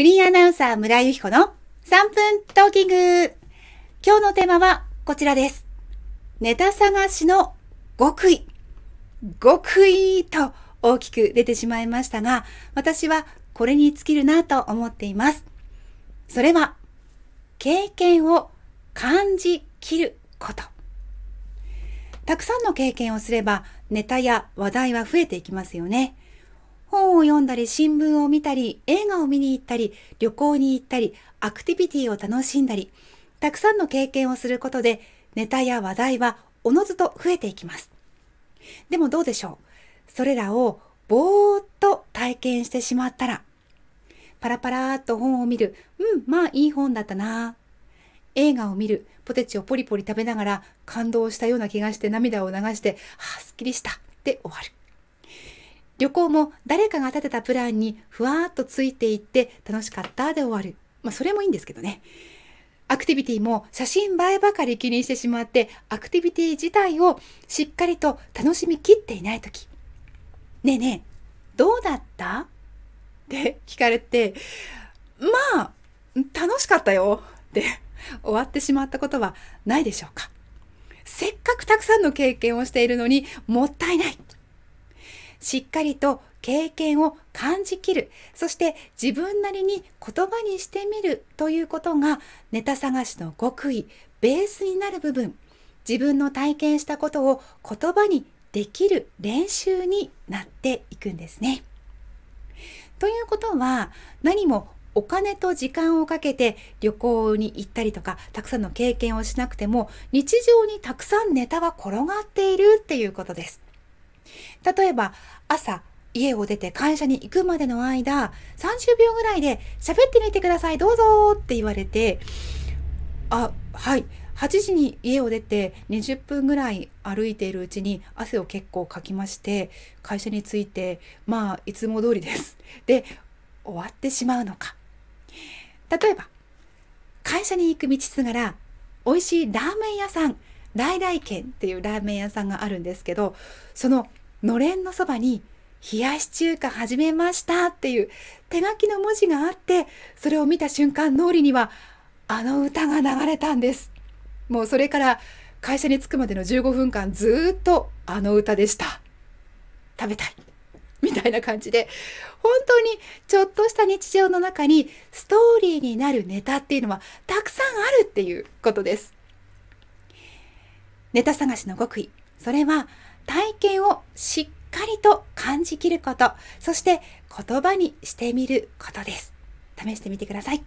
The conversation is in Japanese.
フリーアナウンサー村由子の3分トーキング。今日のテーマはこちらです。ネタ探しの極意。極意と大きく出てしまいましたが、私はこれに尽きるなと思っています。それは、経験を感じきること。たくさんの経験をすれば、ネタや話題は増えていきますよね。本を読んだり新聞を見たり映画を見に行ったり旅行に行ったりアクティビティを楽しんだりたくさんの経験をすることでネタや話題はおのずと増えていきます。でもどうでしょうそれらをぼーっと体験してしまったらパラパラーっと本を見るうんまあいい本だったな映画を見るポテチをポリポリ食べながら感動したような気がして涙を流してはぁ、すっきりしたで終わる。旅行も誰かが立てたプランにふわーっとついていって楽しかったで終わる。まあそれもいいんですけどね。アクティビティも写真映えばかり気にしてしまって、アクティビティ自体をしっかりと楽しみきっていない時。ねえねえ、どうだったって聞かれて、まあ、楽しかったよって終わってしまったことはないでしょうか。せっかくたくさんの経験をしているのにもったいない。しっかりと経験を感じきるそして自分なりに言葉にしてみるということがネタ探しの極意ベースになる部分自分の体験したことを言葉にできる練習になっていくんですね。ということは何もお金と時間をかけて旅行に行ったりとかたくさんの経験をしなくても日常にたくさんネタは転がっているっていうことです。例えば、朝、家を出て会社に行くまでの間、30秒ぐらいで喋ってみてください、どうぞって言われて、あ、はい、8時に家を出て20分ぐらい歩いているうちに汗を結構かきまして会社に着いてまあいつも通りですで終わってしまうのか例えば会社に行く道すがら美味しいラーメン屋さん大々軒っていうラーメン屋さんがあるんですけどそののれんのそばに冷やし中華始めましたっていう手書きの文字があって、それを見た瞬間脳裏にはあの歌が流れたんです。もうそれから会社に着くまでの15分間ずっとあの歌でした。食べたい。みたいな感じで、本当にちょっとした日常の中にストーリーになるネタっていうのはたくさんあるっていうことです。ネタ探しの極意。それは体験をしっかりと感じきること、そして言葉にしてみることです。試してみてください。